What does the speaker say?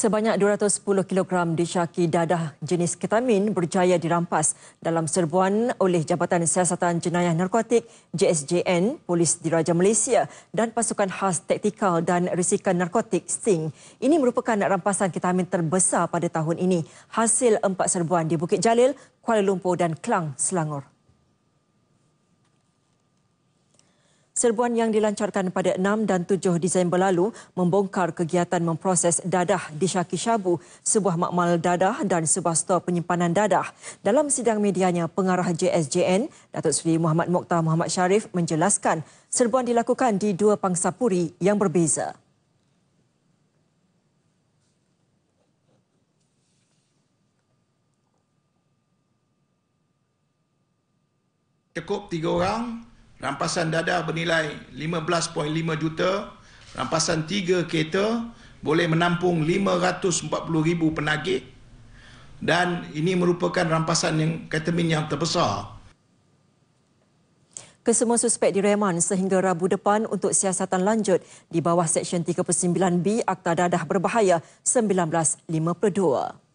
Sebanyak 210 kg disyaki dadah jenis ketamin berjaya dirampas dalam serbuan oleh Jabatan Siasatan Jenayah Narkotik JSJN, Polis Diraja Malaysia dan Pasukan Khas Taktikal dan Risikan Narkotik Sting. Ini merupakan rampasan ketamin terbesar pada tahun ini. Hasil empat serbuan di Bukit Jalil, Kuala Lumpur dan Kelang, Selangor. Serbuan yang dilancarkan pada 6 dan 7 Disember lalu membongkar kegiatan memproses dadah di Syaki Syabu, sebuah makmal dadah dan sebuah stor penyimpanan dadah. Dalam sidang medianya, pengarah JSJN, Datuk Seri Muhammad Mokhtar Muhammad Sharif menjelaskan serbuan dilakukan di dua pangsa puri yang berbeza. Cukup tiga orang rampasan dada bernilai 15.5 juta, rampasan 3 kereta boleh menampung 540 ribu penagih dan ini merupakan rampasan yang ketamin yang terbesar. Kesemua suspek direman sehingga Rabu depan untuk siasatan lanjut di bawah Seksyen 39B Akta Dadah Berbahaya 1952.